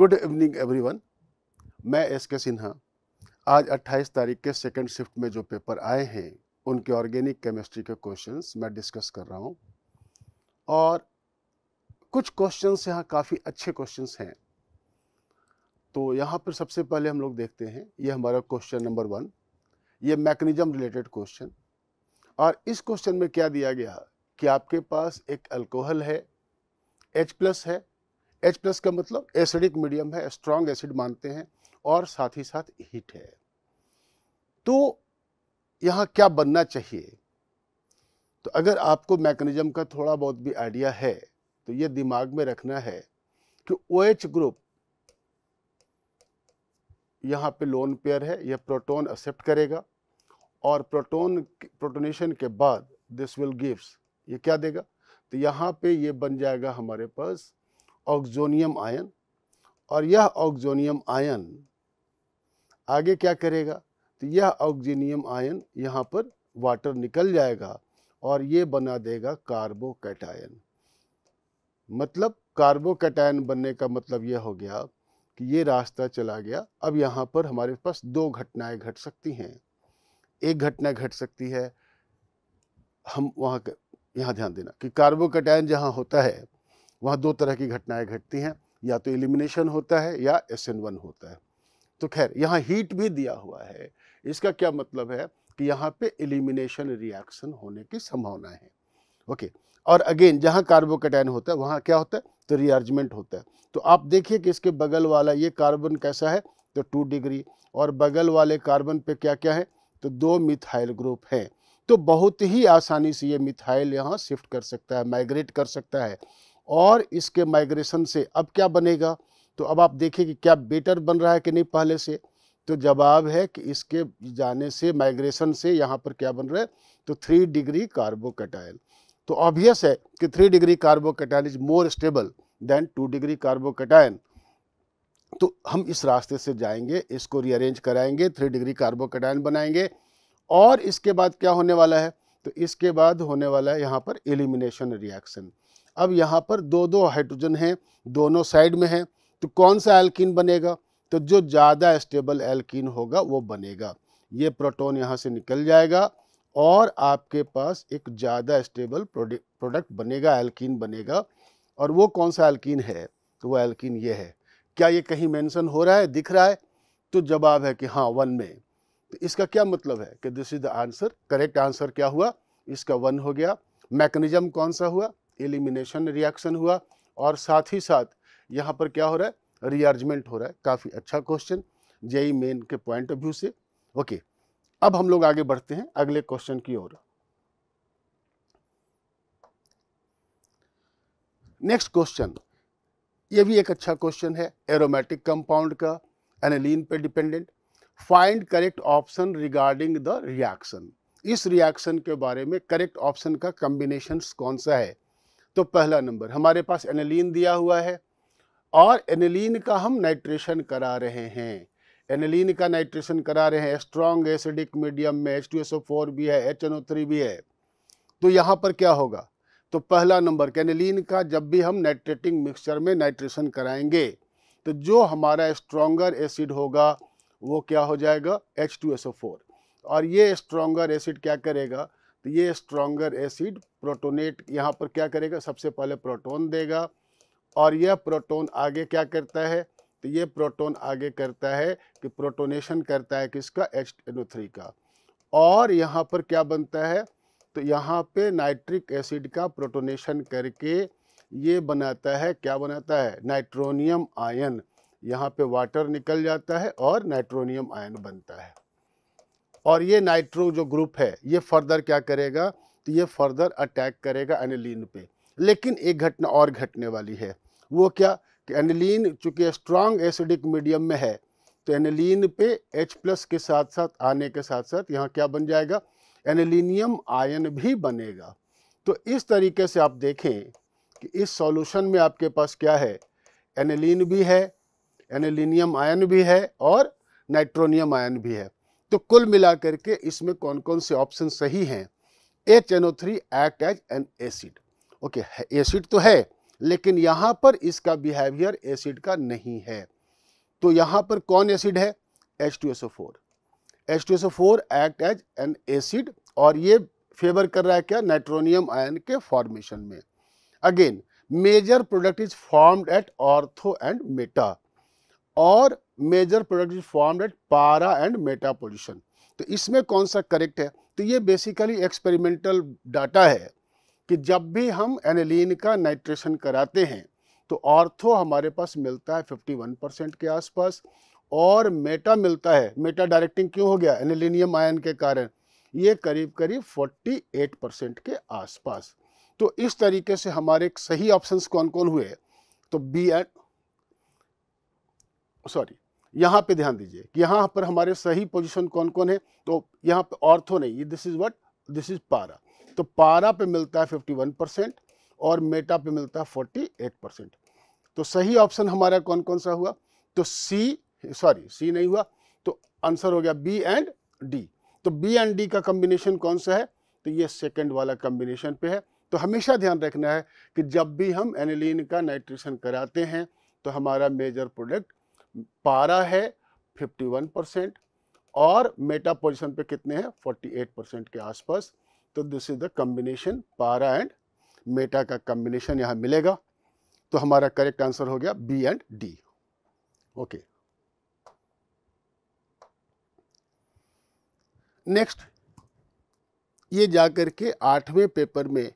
good evening everyone मैं S K Sinha आज 28 तारीख के सेकंड शिफ्ट में जो पेपर आए हैं उनके ऑर्गेनिक केमिस्ट्री के क्वेश्चंस मैं डिस्कस कर रहा हूं और कुछ क्वेश्चंस यहाँ काफ़ी अच्छे क्वेश्चंस हैं तो यहाँ पर सबसे पहले हम लोग देखते हैं ये हमारा क्वेश्चन नंबर वन ये मैकेनिज्म रिलेटेड क्वेश्चन और इस क्वेश्चन में क्या दिया गया कि आपके पास एक अल्कोहल है एच प्लस है एच प्लस का मतलब एसिडिक मीडियम है स्ट्रॉन्ग एसिड मानते हैं और साथ ही साथ हीट है तो यहाँ क्या बनना चाहिए तो अगर आपको मैकेनिज्म का थोड़ा बहुत भी आइडिया है तो ये दिमाग में रखना है कि ओ OH ग्रुप यहाँ पे लोन पेयर है यह प्रोटॉन एक्सेप्ट करेगा और प्रोटॉन प्रोटोनेशन के बाद दिस विल गिव्स ये क्या देगा तो यहाँ पे ये बन जाएगा हमारे पास ऑक्जोनियम आयन और यह ऑक्जोनियम आयन आगे क्या करेगा तो यह ऑक्जीनियम आयन यहाँ पर वाटर निकल जाएगा और ये बना देगा कार्बोकैटायन मतलब कार्बोकैटायन बनने का मतलब यह हो गया कि ये रास्ता चला गया अब यहाँ पर हमारे पास दो घटनाएं घट सकती हैं एक घटना घट सकती है हम वहाँ यहाँ ध्यान देना कि कार्बोकैटायन जहाँ होता है वहाँ दो तरह की घटनाएं घटती हैं या तो एलिमिनेशन होता है या एस एन वन होता है तो खैर यहाँ हीट भी दिया हुआ है इसका क्या मतलब है कि यहाँ पे एलिमिनेशन रिएक्शन होने की संभावना है ओके और अगेन जहाँ कार्बोकेटाइन होता है वहाँ क्या होता है तो रियार्जमेंट होता है तो आप देखिए कि इसके बगल वाला ये कार्बन कैसा है तो टू डिग्री और बगल वाले कार्बन पे क्या क्या है तो दो मिथाइल ग्रुप हैं तो बहुत ही आसानी से ये मिथाइल यहाँ शिफ्ट कर सकता है माइग्रेट कर सकता है और इसके माइग्रेशन से अब क्या बनेगा तो अब आप देखें कि क्या बेटर बन रहा है कि नहीं पहले से तो जवाब है कि इसके जाने से माइग्रेशन से यहाँ पर क्या बन रहा है तो थ्री डिग्री कार्बोकेटाइल तो ऑब्वियस है कि three degree carbocation is more stable than two degree carbocation तो हम इस रास्ते से जाएंगे इसको रीअरेंज कराएंगे थ्री डिग्री कार्बोकेटाइन बनाएंगे और इसके बाद क्या होने वाला है तो इसके बाद होने वाला है यहाँ पर एलिमिनेशन रिएक्शन अब यहाँ पर दो दो हाइड्रोजन हैं दोनों साइड में हैं तो कौन सा एल्किन बनेगा तो जो ज़्यादा स्टेबल एल्किन होगा वो बनेगा ये प्रोटॉन यहाँ से निकल जाएगा और आपके पास एक ज़्यादा स्टेबल प्रोडक्ट बनेगा एल्किन बनेगा और वो कौन सा एल्किन है तो वो एल्किन ये है क्या ये कहीं मेंशन हो रहा है दिख रहा है तो जवाब है कि हाँ वन में तो इसका क्या मतलब है कि this is the answer correct answer क्या हुआ इसका वन हो गया मैकेनिज्म कौन सा हुआ एलिमिनेशन रिएक्शन हुआ और साथ ही साथ यहाँ पर क्या हो रहा है रिअर्जमेंट हो रहा है काफ़ी अच्छा क्वेश्चन जेई मेन के पॉइंट ऑफ व्यू से ओके अब हम लोग आगे बढ़ते हैं अगले क्वेश्चन की ओर नेक्स्ट क्वेश्चन ये भी एक अच्छा क्वेश्चन है एरोमेटिक कंपाउंड का एनिलीन पे dependent find correct option regarding the reaction इस रिएक्शन के बारे में करेक्ट ऑप्शन का कॉम्बिनेशन कौन सा है तो पहला नंबर हमारे पास एनिलीन दिया हुआ है और एनिलीन का हम नाइट्रेशन करा रहे हैं एनिलीन का नाइट्रेशन करा रहे हैं स्ट्रॉन्ग एसिडिक मीडियम में एच भी है एच भी है तो यहाँ पर क्या होगा तो पहला नंबर कैनेलिन का जब भी हम नाइट्रेटिंग मिक्सचर में नाइट्रेशन कराएंगे तो जो हमारा स्ट्रोंगर एसिड होगा वो क्या हो जाएगा एच और ये स्ट्रोंगर एसिड क्या करेगा तो ये स्ट्रोंगर एसिड प्रोटोनेट यहाँ पर क्या करेगा सबसे पहले प्रोटोन देगा और यह प्रोटोन आगे क्या करता है तो ये प्रोटोन आगे करता है कि प्रोटोनेशन करता है किसका एच थ्री का और यहाँ पर क्या बनता है तो यहाँ पे नाइट्रिक एसिड का प्रोटोनेशन करके ये बनाता है क्या बनाता है नाइट्रोनियम आयन यहाँ पे वाटर निकल जाता है और नाइट्रोनियम आयन बनता है और ये नाइट्रो जो ग्रुप है ये फर्दर क्या करेगा तो ये फर्दर अटैक करेगा एनिलीन पे लेकिन एक घटना और घटने वाली है वो क्या कि एनिलीन चूँकि स्ट्रॉन्ग एसिडिक मीडियम में है तो एनिलीन पे H प्लस के साथ साथ आने के साथ साथ यहाँ क्या बन जाएगा एनिलीनियम आयन भी बनेगा तो इस तरीके से आप देखें कि इस सॉल्यूशन में आपके पास क्या है एनिलीन भी है एनिलीनियम आयन भी है और नाइट्रोनियम आयन भी है तो कुल मिलाकर के इसमें कौन कौन से ऑप्शन सही हैं H N O three act as an acid okay acid तो है लेकिन यहाँ पर इसका बिहेवियर एसिड का नहीं है तो यहाँ पर कौन एसिड है H two S O four H two S O four act as an acid और ये फेवर कर रहा है क्या नाइट्रोनियम आयन के फॉर्मेशन में again major product is formed at ortho and meta और major product is formed at para and meta position तो इसमें कौन सा करेक्ट है तो ये बेसिकली एक्सपेरिमेंटल डाटा है कि जब भी हम एनिलीन का नाइट्रेशन कराते हैं तो ऑर्थो हमारे पास मिलता है 51 परसेंट के आसपास और मेटा मिलता है मेटा डायरेक्टिंग क्यों हो गया एनिलिनियम आयन के कारण ये करीब करीब 48 परसेंट के आसपास तो इस तरीके से हमारे सही ऑप्शंस कौन कौन हुए तो बी एंड सॉरी यहाँ पे ध्यान दीजिए कि यहाँ पर हमारे सही पोजीशन कौन कौन है तो यहाँ पे ऑर्थो नहीं ये this is what this is para तो पारा पे मिलता है 51 परसेंट और मेटा पे मिलता है 48 परसेंट तो सही ऑप्शन हमारा कौन कौन सा हुआ तो सी सॉरी सी नहीं हुआ तो आंसर हो गया बी एंड डी तो बी एंड डी का कॉम्बिनेशन कौन सा है तो ये सेकेंड वाला कॉम्बिनेशन पे है तो हमेशा ध्यान रखना है कि जब भी हम एनिलीन का नाइट्रेशन कराते हैं तो हमारा मेजर प्रोडक्ट पारा है 51 परसेंट और मेटा पोजिशन पे कितने हैं 48 परसेंट के आसपास तो this is the combination para and meta का कम्बिनेशन यहाँ मिलेगा तो हमारा करेक्ट आंसर हो गया B and D okay next ये जाकर के आठवें पेपर में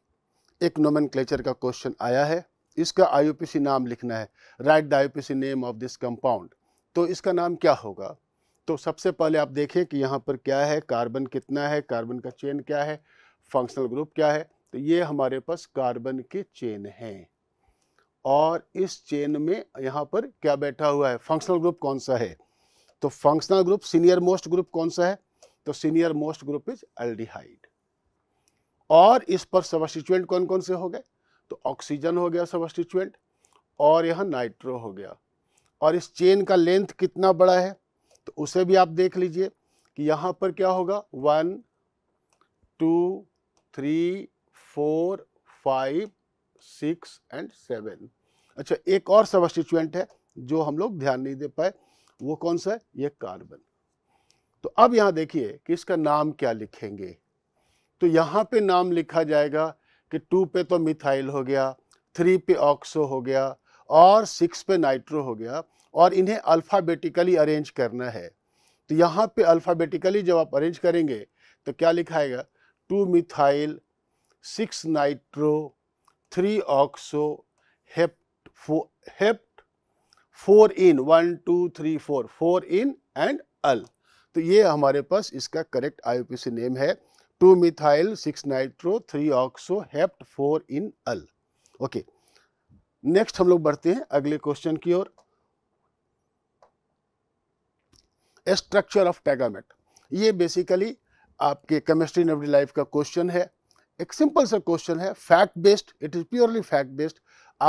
एक नोमन का क्वेश्चन आया है इसका आईयूपीसी नाम लिखना है write the IUPAC name of this compound तो इसका नाम क्या होगा तो सबसे पहले आप देखें कि यहाँ पर क्या है कार्बन कितना है कार्बन का चेन क्या है फंक्शनल ग्रुप क्या है तो ये हमारे पास कार्बन के चेन हैं और इस चेन में यहाँ पर क्या बैठा हुआ है फंक्शनल ग्रुप कौन सा है तो functional group senior most group कौन सा है तो senior most group is aldehyde और इस पर सबस्टिट्यूएंट कौन कौन से हो गए तो ऑक्सीजन हो गया सबस्टिट्यूएंट और यह नाइट्रो हो गया और इस चेन का लेंथ कितना बड़ा है तो उसे भी आप देख लीजिए कि यहाँ पर क्या होगा one two three four five six and seven अच्छा एक और सबस्टिट्यूएंट है जो हम लोग ध्यान नहीं दे पाए वो कौन सा है ये कार्बन तो अब यहाँ देखिए कि इसका नाम क्या लिखेंगे तो यहाँ पे नाम लिखा जाएगा कि टू पे तो मिथाइल हो गया थ्री पे ऑक्सो हो गया और सिक्स पे नाइट्रो हो गया और इन्हें अल्फ़ाबेटिकली अरेंज करना है तो यहाँ पे अल्फ़ाबेटिकली जब आप अरेंज करेंगे तो क्या लिखाएगा two methyl six nitro three oxo hept फो hept four ene one two three four four ene and al तो ये हमारे पास इसका करेक्ट आई नेम है two methyl six nitro three oxo hept four ene al okay next हम लोग बढ़ते हैं अगले क्वेश्चन की ओर स्ट्रक्चर ऑफ टैगामेट ये बेसिकली आपके केमिस्ट्री इन एवरी लाइफ का क्वेश्चन है एक सिंपल सा क्वेश्चन है fact based it is purely fact based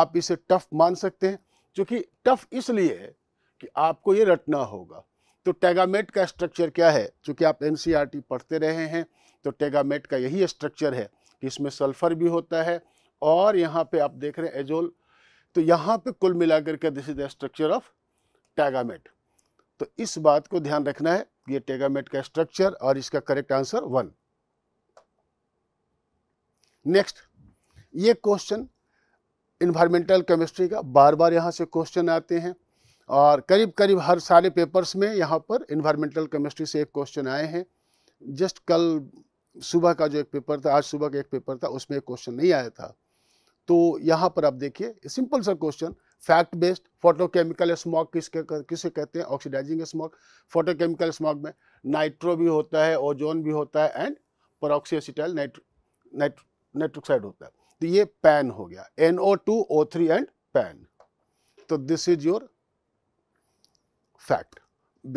आप इसे टफ मान सकते हैं क्योंकि टफ इसलिए है कि आपको ये रटना होगा तो टैगामेट का स्ट्रक्चर क्या है चूंकि आप एनसीआर e पढ़ते रहे हैं तो टेगामेट का यही स्ट्रक्चर है कि इसमें सल्फर भी होता है और यहाँ पे आप देख रहे हैं एजोल तो यहाँ पे कुल मिलाकर के this is the structure of Tagamet तो इस बात को ध्यान रखना है ये टेगामेट का स्ट्रक्चर और इसका करेक्ट आंसर वन नेक्स्ट ये क्वेश्चन इन्वायरमेंटल केमिस्ट्री का बार बार यहाँ से क्वेश्चन आते हैं और करीब करीब हर सारे पेपर्स में यहाँ पर इन्वायरमेंटल केमिस्ट्री से एक क्वेश्चन आए हैं जस्ट कल सुबह का जो एक पेपर था आज सुबह का एक पेपर था उसमें एक क्वेश्चन नहीं आया था तो यहाँ पर आप देखिए सिंपल सा question fact based photochemical smog किस किसे कहते हैं ऑक्सीडाइजिंग स्मॉक फोटोकेमिकल स्मॉक में नाइट्रो भी होता है ओजोन भी होता है एंड परोक्सीसिटाइल नाइट नाइट्रोक्साइड होता है तो ये पैन हो गया N O two O three and PAN तो this is your fact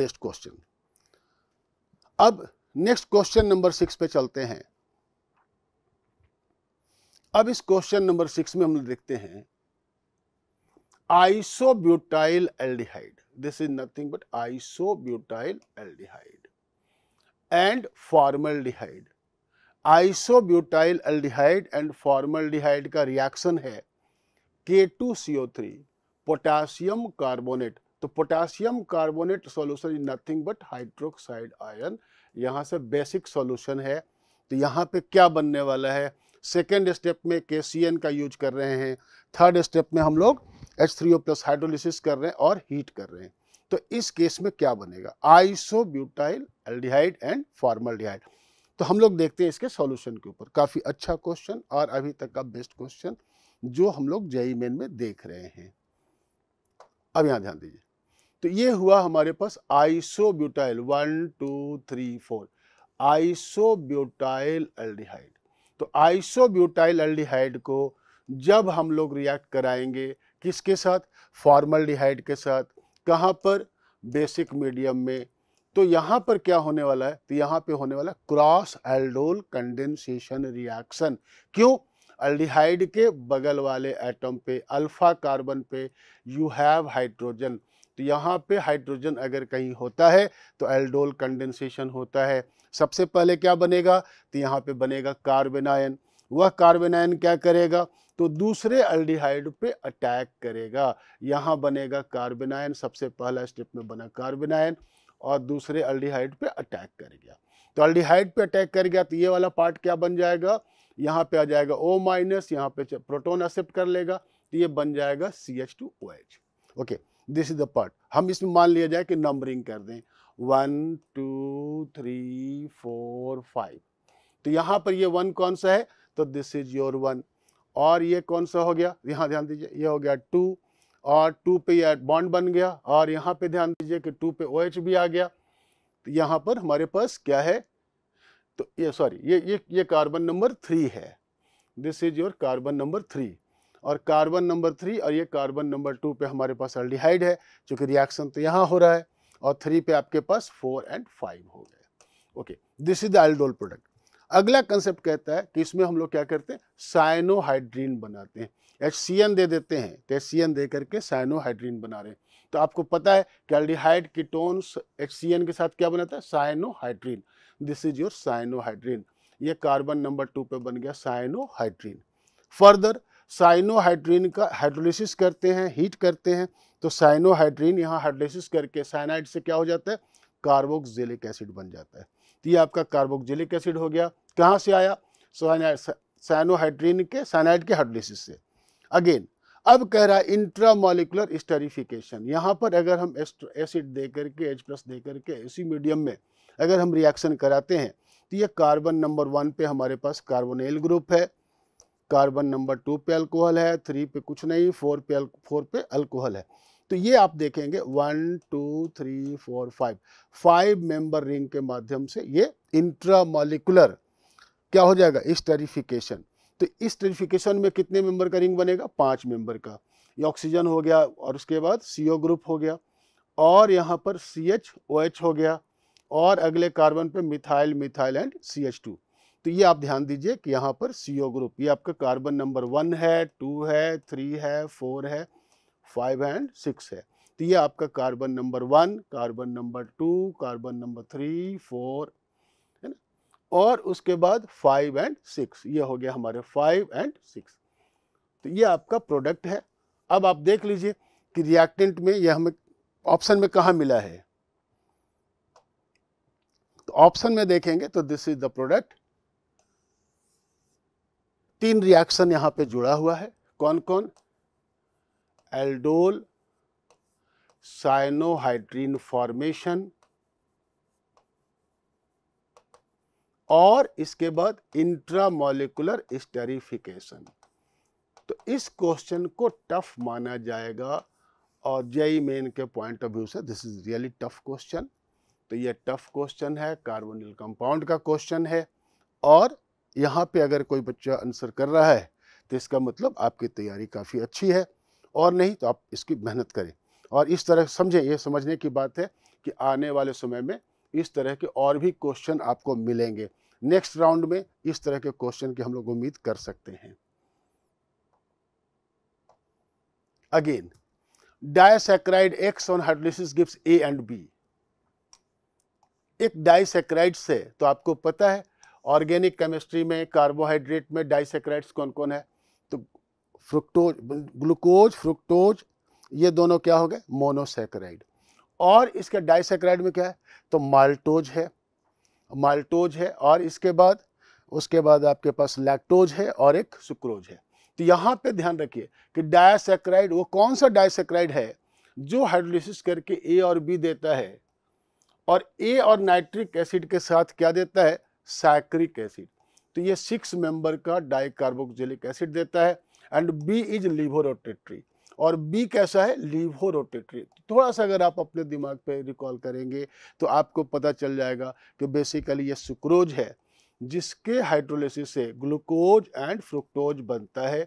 based question अब नेक्स्ट क्वेश्चन नंबर सिक्स पे चलते हैं अब इस क्वेश्चन नंबर सिक्स में हम देखते हैं isobutyl aldehyde this is nothing but isobutyl aldehyde and formaldehyde isobutyl aldehyde and डिहाइड का रिएक्शन है K two CO three potassium carbonate तो potassium carbonate solution is nothing but hydroxide ion यहाँ से बेसिक सॉल्यूशन है तो यहाँ पे क्या बनने वाला है सेकेंड स्टेप में के का यूज कर रहे हैं थर्ड स्टेप में हम लोग H three O plus hydrolysis कर रहे हैं और हीट कर रहे हैं तो इस केस में क्या बनेगा आइसोब्यूटाइल एल्डिहाइड एंड फॉर्मलडिहाइड तो हम लोग देखते हैं इसके सॉल्यूशन के ऊपर काफ़ी अच्छा क्वेश्चन और अभी तक का बेस्ट क्वेश्चन जो हम लोग जेई मेन e में देख रहे हैं अब यहाँ ध्यान दीजिए तो ये हुआ हमारे पास isobutyl one two three four isobutyl aldehyde तो आइसोब्यूटाइल एल्डिहाइड को जब हम लोग रिएक्ट कराएंगे किसके साथ फॉर्मलडिहाइड के साथ कहाँ पर बेसिक मीडियम में तो यहाँ पर क्या होने वाला है तो यहाँ पे होने वाला क्रॉस एल्डोल कंडेंसेशन रिएक्शन क्यों अल्डिहाइड के बगल वाले एटम पे अल्फा कार्बन पे यू हैव हाइड्रोजन तो यहाँ पे हाइड्रोजन अगर कहीं होता है तो एल्डोल कंडेंसेशन होता है सबसे पहले क्या बनेगा तो यहाँ पे बनेगा कार्बन आयन वह कार्बन आयन क्या करेगा तो दूसरे एल्डिहाइड पे अटैक करेगा यहाँ बनेगा कार्बन आयन सबसे पहला स्टेप में बना कार्बन आयन और दूसरे अल्डीहाइड पे अटैक कर गया तो अल्डीहाइड पे अटैक कर गया तो ये वाला पार्ट क्या बन जाएगा यहाँ पे आ जाएगा ओ माइनस यहाँ पे प्रोटोन एक्सेप्ट कर लेगा तो ये बन जाएगा C H two O H okay this is the part हम इसमें मान लिया जाए कि नंबरिंग कर दें one two three four five तो यहाँ पर ये वन कौन सा है तो दिस इज योर वन और ये कौन सा हो गया यहाँ ध्यान दीजिए ये हो गया टू और टू पे ये बॉन्ड बन गया और यहाँ पे ध्यान दीजिए कि टू पे ओ OH भी आ गया तो यहाँ पर हमारे पास क्या है तो ये सॉरी ये ये ये कार्बन नंबर थ्री है this is your carbon number three और कार्बन नंबर थ्री और ये कार्बन नंबर टू पे हमारे पास अल्डिहाइड है चूँकि रिएक्शन तो यहाँ हो रहा है और थ्री पे आपके पास फोर एंड फाइव हो गए okay this is the aldol product अगला कंसेप्ट कहता है कि इसमें हम लोग क्या करते हैं साइनोहाइड्रीन बनाते हैं एच सी एन दे देते हैं तो एच सी एन दे करके साइनोहाइड्रीन बना रहे हैं तो आपको पता है कि aldehyde ketones H C N के साथ क्या बनाता है cyanohydrin this is your cyanohydrin ये कार्बन नंबर टू पे बन गया साइनोहाइड्रीन फर्दर साइनोहाइड्रीन का हाइड्रोलिसिस करते हैं हीट करते हैं तो साइनोहाइड्रीन यहाँ हाइड्रोलिसिस करके साइनाइड से क्या हो जाता है कार्बोक्जिलिक एसिड बन जाता है तो ये आपका कार्बोक्जिलिक एसिड हो गया कहाँ से आया साइनोहाइड्रीन के साइनाइड के हाइड्रोलिसिस से अगेन अब कह रहा है इंट्रामोलिकुलर स्टरीफिकेशन यहाँ पर अगर हम एसिड दे करके एच प्लस दे करके इसी मीडियम में अगर हम रिएक्शन कराते हैं तो ये कार्बन नंबर वन पे हमारे पास कार्बोनेल ग्रुप है कार्बन नंबर टू पे अल्कोहल है थ्री पे कुछ नहीं फोर पे फोर पे अल्कोहल है तो ये आप देखेंगे one two three four five five member ring के माध्यम से ये इंट्रामोलिकुलर क्या हो जाएगा स्टेरिफिकेशन तो इस में कितने मेंबर का रिंग बनेगा पांच मेंबर का ये ऑक्सीजन हो गया और उसके बाद सी ग्रुप हो गया और यहाँ पर सी एच ओ एच हो गया और अगले कार्बन पे methyl methyl and C H two तो ये आप ध्यान दीजिए कि यहाँ पर सी ओ ग्रुप ये आपका कार्बन नंबर वन है टू है थ्री है फोर है फाइव एंड सिक्स है तो ये आपका carbon number one carbon number two carbon number three four है ना और उसके बाद फाइव एंड सिक्स ये हो गया हमारे फाइव एंड सिक्स तो ये आपका प्रोडक्ट है अब आप देख लीजिए कि रिएक्टेंट में ये हमें ऑप्शन में कहाँ मिला है तो ऑप्शन में देखेंगे तो दिस इज द प्रोडक्ट तीन रिएक्शन यहाँ पे जुड़ा हुआ है कौन कौन एल्डोल साइनोहाइड्रीन फॉर्मेशन और इसके बाद इंट्रामोलिकुलर स्टेरिफिकेशन तो इस क्वेश्चन को टफ माना जाएगा और जेई मेन e के पॉइंट ऑफ व्यू से this is really tough question तो ये टफ क्वेश्चन है कार्बोनिल कंपाउंड का क्वेश्चन है और यहाँ पे अगर कोई बच्चा आंसर कर रहा है तो इसका मतलब आपकी तैयारी काफ़ी अच्छी है और नहीं तो आप इसकी मेहनत करें और इस तरह समझें ये समझने की बात है कि आने वाले समय में इस तरह के और भी क्वेश्चन आपको मिलेंगे नेक्स्ट राउंड में इस तरह के क्वेश्चन की हम लोग उम्मीद कर सकते हैं again disaccharide X on hydrolysis gives A and B एक डायसेक्राइड से तो आपको पता है ऑर्गेनिक केमिस्ट्री में कार्बोहाइड्रेट में डाइसेक्राइड्स कौन कौन है तो फ्रुक्टोज ग्लूकोज फ्रुक्टोज ये दोनों क्या हो गए मोनोसेक्राइड और इसके डाइसेक्राइड में क्या है तो माल्टोज है माल्टोज है और इसके बाद उसके बाद आपके पास लैक्टोज है और एक सुक्रोज है तो यहाँ पे ध्यान रखिए कि डायसेक्राइड वो कौन सा डायसेक्राइड है जो हाइड्रोलिसिस करके ए और बी देता है और ए और नाइट्रिक एसिड के साथ क्या देता है साइक्रिक एसिड तो ये सिक्स मेंबर का डाइकार्बोक्सिलिक एसिड देता है एंड बी इज लिवोरोटेट्री और बी कैसा है लिवोरोटेट्री थोड़ा सा अगर आप अपने दिमाग पे रिकॉल करेंगे तो आपको पता चल जाएगा कि बेसिकली ये सुक्रोज है जिसके हाइड्रोलिसिस से ग्लूकोज एंड फ्रुक्टोज बनता है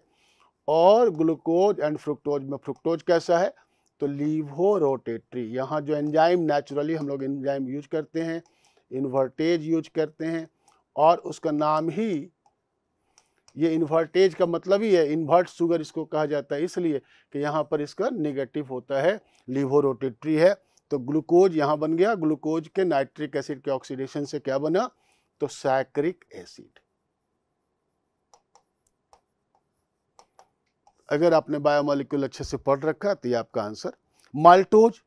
और ग्लूकोज एंड फ्रुक्टोज में फ्रुक्टोज कैसा है तो लीवो रोटेट्री यहाँ जो एंजाइम नेचुरली हम लोग एंजाइम यूज करते हैं इन्वर्टेज यूज करते हैं और उसका नाम ही ये इन्वर्टेज का मतलब ही है इन्वर्ट शुगर इसको कहा जाता है इसलिए कि यहाँ पर इसका नेगेटिव होता है लिवोरोटेट्री है तो ग्लूकोज यहाँ बन गया ग्लूकोज के नाइट्रिक एसिड के ऑक्सीडेशन से क्या बना तो सैक्रिक एसिड अगर आपने बायोमोलिक्यूल अच्छे से पढ़ रखा तो ये आपका आंसर माल्टोज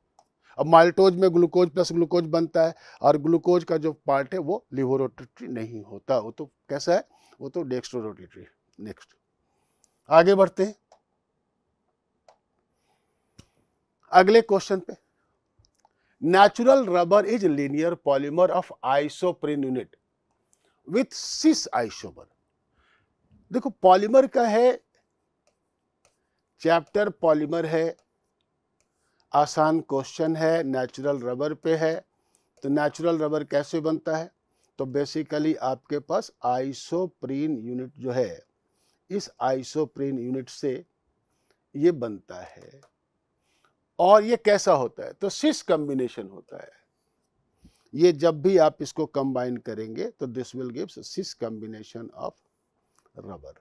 अब माल्टोज में ग्लूकोज प्लस ग्लूकोज बनता है और ग्लूकोज का जो पार्ट है वो लिवोरोटेटरी नहीं होता वो तो कैसा है वो तो डेक्स्ट्रोरोटरी नेक्स्ट आगे बढ़ते हैं अगले क्वेश्चन पे natural rubber is linear polymer of isoprene unit with cis isomer देखो पॉलीमर का है चैप्टर पॉलीमर है आसान क्वेश्चन है नेचुरल रबर पे है तो नेचुरल रबर कैसे बनता है तो बेसिकली आपके पास आइसोप्रीन यूनिट जो है इस आइसोप्रीन यूनिट से ये बनता है और ये कैसा होता है तो सिस कम्बिनेशन होता है ये जब भी आप इसको कंबाइन करेंगे तो this will gives cis combination of rubber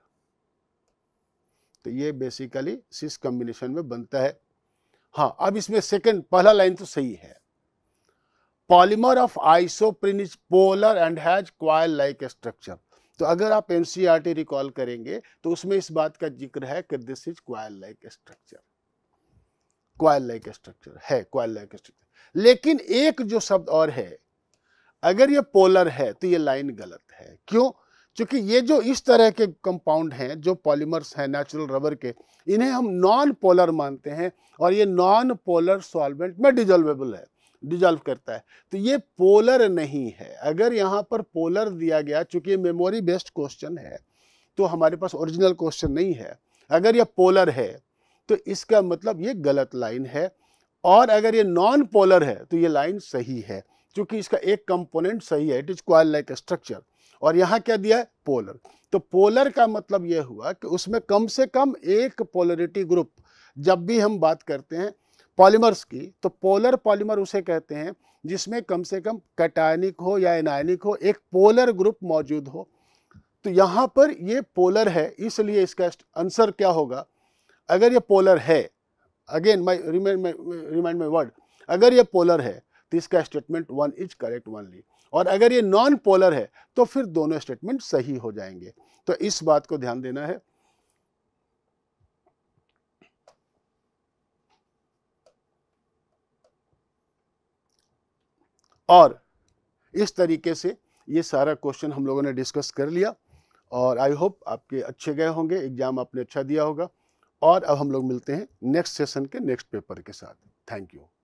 तो ये बेसिकली सिस कम्बिनेशन में बनता है हाँ अब इसमें सेकंड पहला लाइन तो सही है polymer of isoprene is polar and has coil like structure तो अगर आप एन रिकॉल करेंगे तो उसमें इस बात का जिक्र है कि this is coil like structure coil like structure है क्वाइल लाइक स्ट्रक्चर लेकिन एक जो शब्द और है अगर ये पोलर है तो ये लाइन गलत है क्यों क्योंकि ये जो इस तरह के कंपाउंड हैं जो पॉलीमर्स हैं नेचुरल रबर के इन्हें हम नॉन पोलर मानते हैं और ये नॉन पोलर सॉल्वेंट में डिजोल्वेबल है डिजॉल्व करता है तो ये पोलर नहीं है अगर यहाँ पर पोलर दिया गया चूँकि ये मेमोरी बेस्ड क्वेश्चन है तो हमारे पास ओरिजिनल क्वेश्चन नहीं है अगर यह पोलर है तो इसका मतलब ये गलत लाइन है और अगर ये नॉन पोलर है तो ये लाइन सही है क्योंकि इसका एक कंपोनेंट सही है it is coil like structure और यहाँ क्या दिया है पोलर तो पोलर का मतलब यह हुआ कि उसमें कम से कम एक पोलरिटी ग्रुप जब भी हम बात करते हैं पॉलीमर्स की तो पोलर पॉलीमर उसे कहते हैं जिसमें कम से कम कैटायनिक हो या एनायनिक हो एक पोलर ग्रुप मौजूद हो तो यहाँ पर ये पोलर है इसलिए इसका आंसर क्या होगा अगर ये पोलर है again my remind my remind my word अगर ये पोलर है तो इसका statement one is correct only और अगर ये नॉन पोलर है तो फिर दोनों स्टेटमेंट सही हो जाएंगे तो इस बात को ध्यान देना है और इस तरीके से ये सारा क्वेश्चन हम लोगों ने डिस्कस कर लिया और आई होप आपके अच्छे गए होंगे एग्ज़ाम आपने अच्छा दिया होगा और अब हम लोग मिलते हैं नेक्स्ट सेशन के नेक्स्ट पेपर के साथ थैंक यू